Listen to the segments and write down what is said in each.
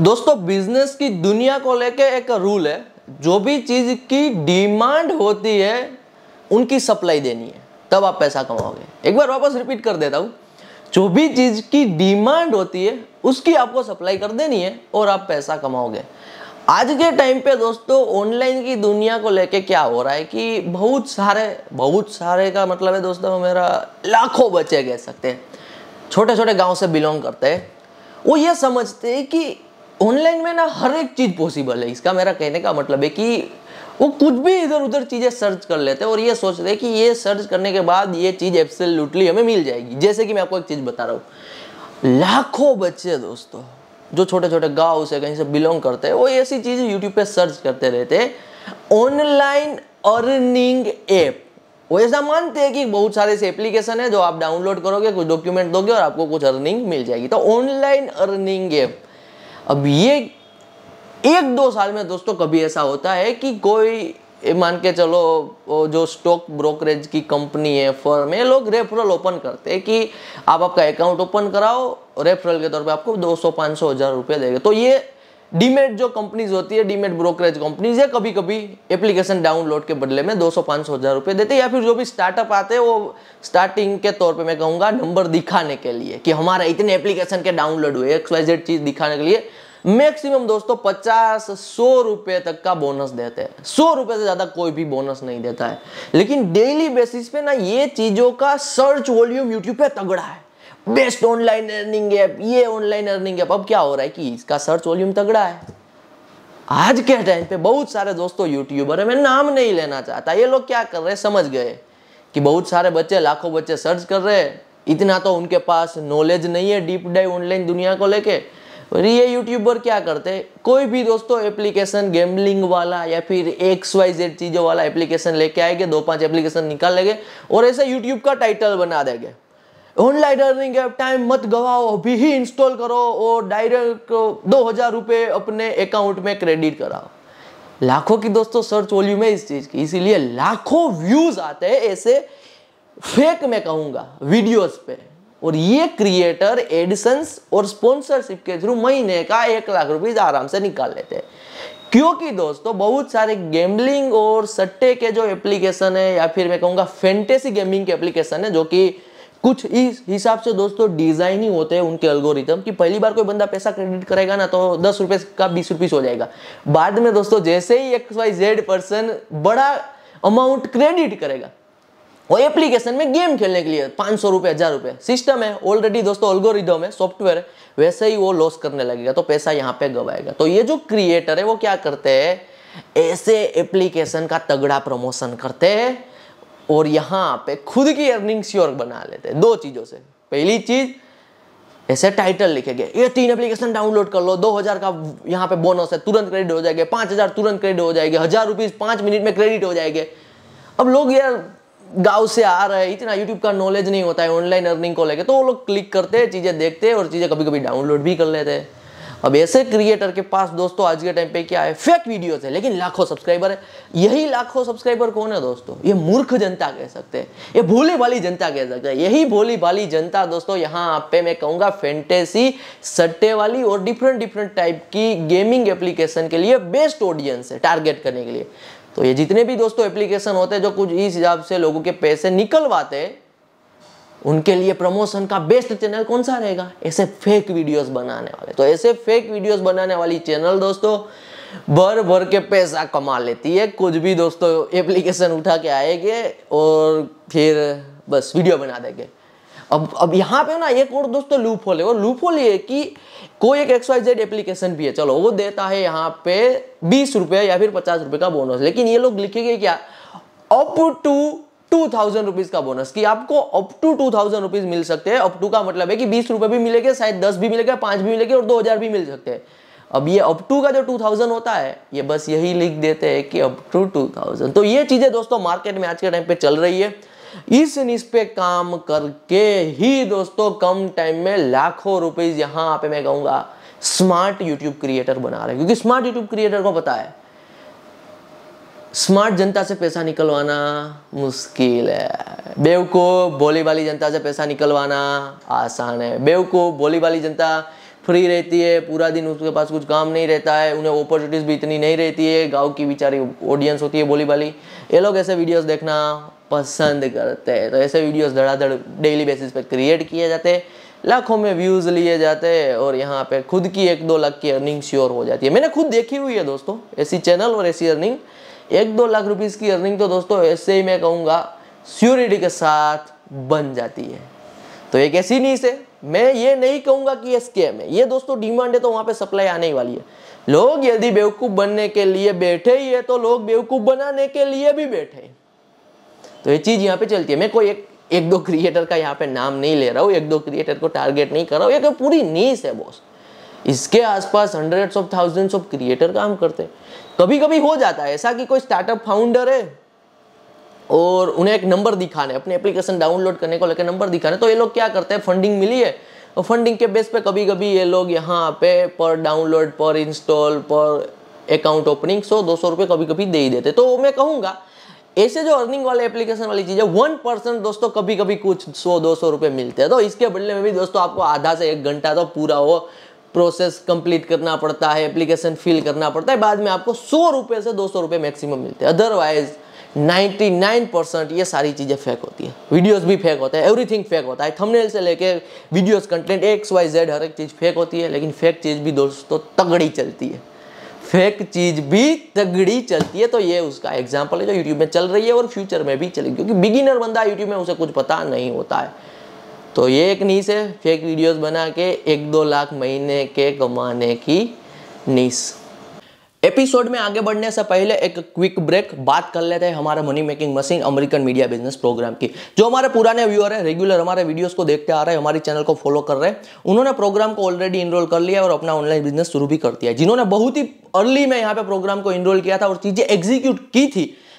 दोस्तों बिजनेस की दुनिया को लेके एक रूल है जो भी चीज़ की डिमांड होती है उनकी सप्लाई देनी है तब आप पैसा कमाओगे एक बार वापस रिपीट कर देता हूँ जो भी चीज़ की डिमांड होती है उसकी आपको सप्लाई कर देनी है और आप पैसा कमाओगे आज के टाइम पे दोस्तों ऑनलाइन की दुनिया को लेके क्या हो रहा है कि बहुत सारे बहुत सारे का मतलब है दोस्तों मेरा लाखों बच्चे कह सकते हैं छोटे छोटे गांव से बिलोंग करते हैं वो ये समझते हैं कि ऑनलाइन में ना हर एक चीज़ पॉसिबल है इसका मेरा कहने का मतलब है कि वो कुछ भी इधर उधर चीज़ें सर्च कर लेते हैं और ये सोच रहे कि ये सर्च करने के बाद ये चीज़ एब्सोल्युटली हमें मिल जाएगी जैसे कि मैं आपको एक चीज़ बता रहा हूँ लाखों बच्चे दोस्तों जो छोटे छोटे गाँव से कहीं से बिलोंग करते हैं वो ऐसी चीज यूट्यूब पे सर्च करते रहते ऑनलाइन अर्निंग ऐप वो ऐसा मानते हैं कि बहुत सारे ऐसे एप्लीकेशन है जो आप डाउनलोड करोगे कुछ डॉक्यूमेंट दोगे और आपको कुछ अर्निंग मिल जाएगी तो ऑनलाइन अर्निंग ऐप अब ये एक दो साल में दोस्तों कभी ऐसा होता है कि कोई मान के चलो जो स्टॉक ब्रोकरेज की कंपनी है फर्म है लोग रेफरल ओपन करते हैं कि आप आपका अकाउंट ओपन कराओ रेफरल के तौर पे आपको 200 सौ पाँच सौ हज़ार रुपये देंगे तो ये डीमेट जो कंपनीज होती है डीमेट ब्रोकरेज कंपनीज है कभी कभी एप्लीकेशन डाउनलोड के बदले में दो सौ पांच सौ हज़ार रुपये देते या फिर जो भी स्टार्टअप आते हैं वो स्टार्टिंग के तौर पे मैं कहूँगा नंबर दिखाने के लिए कि हमारा इतने एप्लीकेशन के डाउनलोड हुए एक्स वाई जेड चीज़ दिखाने के लिए मैक्सिमम दोस्तों पचास सौ रुपए तक का बोनस देते हैं सौ रुपए से ज्यादा कोई भी बोनस नहीं देता है लेकिन डेली बेसिस पे ना ये चीजों का सर्च वॉल्यूम यूट्यूब पे तगड़ा है बेस्ट ऑनलाइन अर्निंग ऐप ये ऑनलाइन अर्निंग ऐप अब क्या हो रहा है कि इसका सर्च वॉल्यूम तगड़ा है आज के टाइम पे बहुत सारे दोस्तों यूट्यूबर है मैं नाम नहीं लेना चाहता ये लोग क्या कर रहे हैं समझ गए कि बहुत सारे बच्चे लाखों बच्चे सर्च कर रहे हैं इतना तो उनके पास नॉलेज नहीं है डीप डाइव ऑनलाइन दुनिया को लेके और ये यूट्यूबर क्या करते कोई भी दोस्तों एप्लीकेशन गेमलिंग वाला या फिर एक्स वाई जेड चीज़ों वाला एप्लीकेशन लेके आएंगे दो पांच एप्लीकेशन निकाल लेंगे और ऐसे यूट्यूब का टाइटल बना देंगे ऑनलाइन अर्निंग ऐप टाइम मत गवाओ अभी ही इंस्टॉल करो और डायरेक्ट दो हजार रुपये अपने अकाउंट में क्रेडिट कराओ लाखों की दोस्तों सर्च वॉल्यूम है इस चीज़ की इसीलिए लाखों व्यूज आते हैं ऐसे फेक में कहूँगा वीडियोस पे और ये क्रिएटर एडिसन्स और स्पॉन्सरशिप के थ्रू महीने का एक लाख रुपये आराम से निकाल लेते हैं क्योंकि दोस्तों बहुत सारे गेमलिंग और सट्टे के जो एप्लीकेशन है या फिर मैं कहूँगा फेंटेसी गेमिंग के एप्लीकेशन है जो कि कुछ इस हिसाब से दोस्तों डिजाइन ही होते हैं उनके अल्गोरिथम कि पहली बार कोई बंदा पैसा क्रेडिट करेगा ना तो दस रुपए का बीस रुपीस हो जाएगा बाद में दोस्तों जैसे ही एक्स वाई जेड पर्सन बड़ा अमाउंट क्रेडिट करेगा वो एप्लीकेशन में गेम खेलने के लिए पांच सौ रुपए हज़ार रुपए सिस्टम है ऑलरेडी दोस्तों ऑलगोरिदम है सॉफ्टवेयर वैसे ही वो लॉस करने लगेगा तो पैसा यहाँ पे गवाएगा तो ये जो क्रिएटर है वो क्या करते हैं ऐसे एप्लीकेशन का तगड़ा प्रमोशन करते हैं और यहाँ पे खुद की अर्निंग श्योर बना लेते हैं दो चीज़ों से पहली चीज़ ऐसे टाइटल लिखे गए ये तीन एप्लीकेशन डाउनलोड कर लो दो हज़ार का यहाँ पे बोनस है तुरंत क्रेडिट हो जाएंगे पांच हज़ार तुरंत क्रेडिट हो जाएंगे हज़ार रुपीज़ पाँच मिनट में क्रेडिट हो जाएंगे अब लोग यार गांव से आ रहे हैं इतना यूट्यूब का नॉलेज नहीं होता है ऑनलाइन अर्निंग को लेके तो वो लोग क्लिक करते हैं चीज़ें देखते हैं और चीज़ें कभी कभी डाउनलोड भी कर लेते हैं अब ऐसे क्रिएटर के पास दोस्तों आज के टाइम पे क्या है फेक वीडियोस है लेकिन लाखों सब्सक्राइबर है यही लाखों सब्सक्राइबर कौन है दोस्तों ये मूर्ख जनता कह सकते हैं ये भोली भाली जनता कह सकते हैं यही भोली भाली जनता दोस्तों यहाँ आप पे मैं कहूँगा फेंटेसी सट्टे वाली और डिफरेंट डिफरेंट टाइप की गेमिंग एप्लीकेशन के लिए बेस्ट ऑडियंस है टारगेट करने के लिए तो ये जितने भी दोस्तों एप्लीकेशन होते हैं जो कुछ इस हिसाब से लोगों के पैसे निकलवाते हैं उनके लिए प्रमोशन का बेस्ट चैनल कौन सा रहेगा ऐसे फेक वीडियोस बनाने वाले तो ऐसे फेक वीडियोस बनाने वाली चैनल दोस्तों भर भर के पैसा कमा लेती है कुछ भी दोस्तों एप्लीकेशन उठा के आएंगे और फिर बस वीडियो बना देंगे अब अब यहाँ पे ना एक और दोस्तों लूप होल है वो लूप होल ये कि कोई एक एक्स वाई जेड एप्लीकेशन भी है चलो वो देता है यहाँ पे बीस रुपये या फिर पचास रुपये का बोनस लेकिन ये लोग लिखेंगे क्या up to two thousand rupees का बोनस कि आपको up to two thousand rupees मिल सकते हैं अप टू का मतलब है कि बीस रुपए भी मिलेंगे शायद दस भी मिलेगा पांच भी मिलेंगे और दो हजार भी मिल सकते हैं अब ये अप टू का जो टू थाउजेंड होता है ये बस यही लिख देते हैं कि अप टू टू थाउजेंड तो ये चीजें दोस्तों मार्केट में आज के टाइम पे चल रही है इस निस पे काम करके ही दोस्तों कम टाइम में लाखों रुपीज यहां पे मैं कहूंगा स्मार्ट यूट्यूब क्रिएटर बना रहे क्योंकि स्मार्ट यूट्यूब क्रिएटर को पता है स्मार्ट जनता से पैसा निकलवाना मुश्किल है बेव को भोली वाली जनता से पैसा निकलवाना आसान है बेव को भोली वाली जनता फ्री रहती है पूरा दिन उसके पास कुछ काम नहीं रहता है उन्हें अपॉर्चुनिटीज़ भी इतनी नहीं रहती है गांव की बेचारी ऑडियंस होती है बोली वाली ये लोग ऐसे वीडियोस देखना पसंद करते हैं तो ऐसे वीडियोस धड़ाधड़ डेली बेसिस पे क्रिएट किए जाते हैं लाखों में व्यूज़ लिए जाते हैं और यहाँ पे खुद की एक दो लाख की अर्निंग श्योर हो जाती है मैंने खुद देखी हुई है दोस्तों ऐसी चैनल और ऐसी अर्निंग एक दो लाख रुपीस की अर्निंग तो दोस्तों ऐसे ही मैं कहूँगा श्योरिटी के साथ बन जाती है तो एक ऐसी नीस है मैं ये नहीं कहूँगा कि ये स्कैम है ये दोस्तों डिमांड है तो वहाँ पे सप्लाई आने ही वाली है लोग यदि बेवकूफ़ बनने के लिए बैठे ही है तो लोग बेवकूफ़ बनाने के लिए भी बैठे हैं तो ये चीज़ यहाँ पे चलती है मैं कोई एक एक दो क्रिएटर का यहाँ पे नाम नहीं ले रहा हूँ एक दो क्रिएटर को टारगेट नहीं कर रहा हूँ ये पूरी नीस है बॉस इसके आसपास hundreds of thousands of creator काम करते कभी कभी हो जाता है ऐसा कि कोई स्टार्टअप फाउंडर है और उन्हें एक नंबर दिखाने अपने एप्लीकेशन डाउनलोड करने को लेकर नंबर दिखाने तो ये लोग क्या करते हैं फंडिंग मिली है और फंडिंग के बेस पे कभी कभी ये लोग यहाँ पे पर डाउनलोड पर इंस्टॉल पर अकाउंट ओपनिंग सौ दो सौ रुपये कभी कभी दे ही देते तो मैं कहूँगा ऐसे जो अर्निंग वाले एप्लीकेशन वाली चीज़ है वन परसेंट दोस्तों कभी कभी कुछ सौ दो सौ रुपये मिलते हैं तो इसके बदले में भी दोस्तों आपको आधा से एक घंटा तो पूरा हो प्रोसेस कंप्लीट करना पड़ता है एप्लीकेशन फिल करना पड़ता है बाद में आपको सौ रुपये से दो सौ रुपये मैक्सिमम मिलते हैं अदरवाइज 99 परसेंट ये सारी चीज़ें फेक होती है वीडियोस भी फेक होता है एवरीथिंग फेक होता है थंबनेल से लेके videos content X Y Z हर एक चीज़ फेक होती है लेकिन फेक चीज़ भी दोस्तों तगड़ी चलती है फेक चीज़ भी तगड़ी चलती है तो ये उसका एग्जाम्पल है जो यूट्यूब में चल रही है और फ्यूचर में भी चलेगी क्योंकि बिगिनर बंदा यूट्यूब में उसे कुछ पता नहीं होता है तो ये एक नीस है फेक वीडियोस बना के एक दो लाख महीने के कमाने की नीस एपिसोड में आगे बढ़ने से पहले एक क्विक ब्रेक बात कर लेते हैं हमारे money making machine American media business program की जो हमारे पुराने व्यूअर है रेगुलर हमारे वीडियोस को देखते आ रहे हैं हमारे चैनल को फॉलो कर रहे हैं उन्होंने प्रोग्राम को ऑलरेडी इनरोल कर लिया और अपना ऑनलाइन बिजनेस शुरू भी कर दिया जिन्होंने बहुत ही अर्ली में यहाँ पे प्रोग्राम को इनरोल किया था और चीज़ें एग्जीक्यूट की थी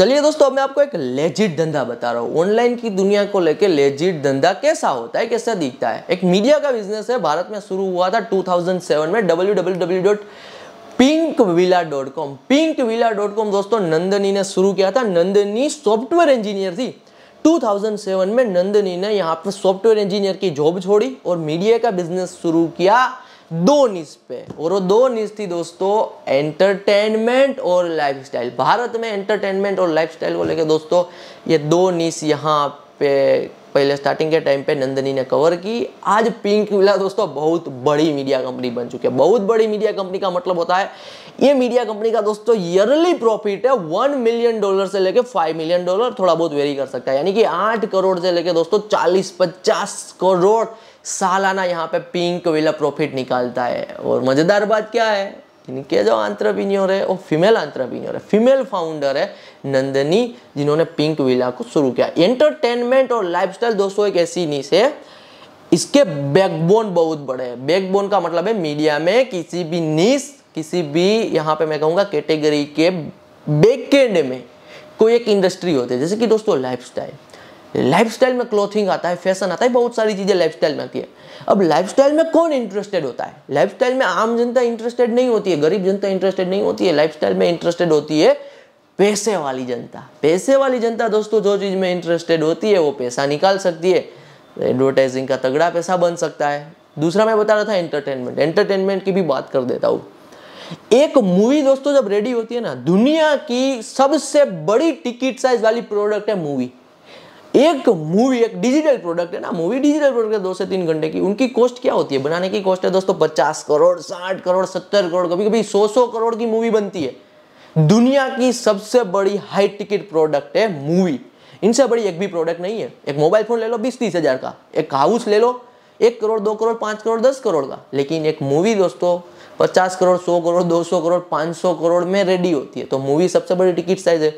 चलिए दोस्तों अब मैं आपको एक लेजिट धंधा बता रहा हूँ ऑनलाइन की दुनिया को लेके लेजिट धंधा कैसा होता है कैसा दिखता है एक मीडिया का बिजनेस है भारत में शुरू हुआ था 2007 में W W pink villa dot com pink villa dot com दोस्तों नंदनी ने शुरू किया था नंदनी सॉफ्टवेयर इंजीनियर थी 2007 में नंदनी ने यहाँ पर सॉफ्टवेयर इंजीनियर की जॉब छोड़ी और मीडिया का बिजनेस शुरू किया दो निश पे और वो दो निश थी दोस्तों एंटरटेनमेंट और लाइफस्टाइल भारत में एंटरटेनमेंट और लाइफस्टाइल को लेकर दोस्तों ये दो निश यहाँ पे पहले स्टार्टिंग के टाइम पे नंदनी ने कवर की आज पिंक विला दोस्तों बहुत बड़ी मीडिया कंपनी बन चुकी है बहुत बड़ी मीडिया कंपनी का मतलब होता है ये मीडिया कंपनी का दोस्तों ईयरली प्रॉफिट है वन मिलियन डॉलर से लेके फाइव मिलियन डॉलर थोड़ा बहुत वेरी कर सकता है यानी कि आठ करोड़ से लेके दोस्तों चालीस पचास करोड़ सालाना यहाँ पे पिंक वेला प्रॉफिट निकालता है और मज़ेदार बात क्या है इनके जो आंट्रप्रीनियोर है वो फीमेल आंट्रप्रीनियोर है फीमेल फाउंडर है नंदनी जिन्होंने पिंक विला को शुरू किया एंटरटेनमेंट और स्टाइल दोस्तों एक ऐसी नीस है इसके बैकबोन बहुत बड़े हैं बैकबोन का मतलब है मीडिया में किसी भी नीस किसी भी यहाँ पे मैं कहूँगा कैटेगरी के बैकेंड में कोई एक इंडस्ट्री होती है जैसे कि दोस्तों लाइफस्टाइल लाइफस्टाइल में क्लोथिंग आता है फैशन आता है बहुत सारी चीज़ें लाइफस्टाइल में आती है अब लाइफस्टाइल में कौन इंटरेस्टेड होता है लाइफस्टाइल में आम जनता इंटरेस्टेड नहीं होती है गरीब जनता इंटरेस्टेड नहीं होती है लाइफस्टाइल में इंटरेस्टेड होती है पैसे वाली जनता पैसे वाली जनता दोस्तों जो चीज़ में इंटरेस्टेड होती है वो पैसा निकाल सकती है एडवर्टाइजिंग का तगड़ा पैसा बन सकता है दूसरा मैं बता रहा था एंटरटेनमेंट एंटरटेनमेंट की भी बात कर देता हूँ एक मूवी दोस्तों जब रेडी होती है ना दुनिया की सबसे बड़ी टिकट साइज वाली प्रोडक्ट है मूवी एक मूवी एक डिजिटल प्रोडक्ट है ना मूवी डिजिटल प्रोडक्ट है दो से तीन घंटे की उनकी कॉस्ट क्या होती है बनाने की कॉस्ट है दोस्तों पचास करोड़ साठ करोड़ सत्तर करोड़ कभी कभी सौ सौ करोड़ की मूवी बनती है दुनिया की सबसे बड़ी हाई टिकट प्रोडक्ट है मूवी इनसे बड़ी एक भी प्रोडक्ट नहीं है एक मोबाइल फोन ले लो बीस तीस हजार का एक हाउस ले लो एक करोड़ दो करोड़ पांच करोड़ दस करोड़ का लेकिन एक मूवी दोस्तों पचास करोड़ सौ करोड़ दो सौ करोड़ पांच सौ करोड़ में रेडी होती है तो मूवी सबसे बड़ी टिकट साइज है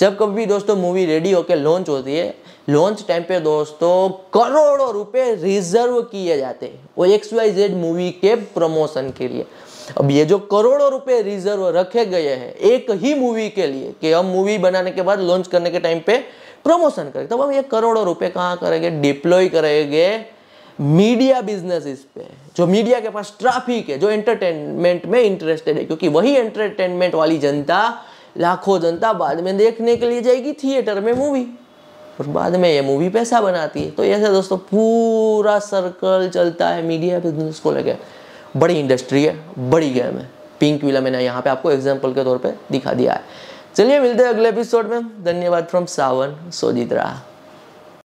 जब कभी दोस्तों मूवी रेडी होकर लॉन्च होती है लॉन्च टाइम पे दोस्तों करोड़ों रुपए रिजर्व किए जाते हैं वो एक्स वाई जेड मूवी के प्रमोशन के लिए अब ये जो करोड़ों रुपए रिजर्व रखे गए हैं एक ही मूवी के लिए कि हम मूवी बनाने के बाद लॉन्च करने के टाइम पे प्रमोशन करें तब तो हम ये करोड़ों रुपए कहाँ करेंगे डिप्लॉय करेंगे मीडिया बिजनेस पे जो मीडिया के पास ट्राफिक है जो एंटरटेनमेंट में इंटरेस्टेड है क्योंकि वही एंटरटेनमेंट वाली जनता लाखों जनता बाद में देखने के लिए जाएगी थिएटर में मूवी और बाद में ये मूवी पैसा बनाती है तो ऐसे दोस्तों पूरा सर्कल चलता है मीडिया बिजनेस को लेकर बड़ी इंडस्ट्री है बड़ी गेम है पिंक विला मैंने यहाँ पे आपको एग्जाम्पल के तौर पे दिखा दिया है चलिए मिलते हैं अगले एपिसोड में धन्यवाद फ्रॉम सावन सोजित्रा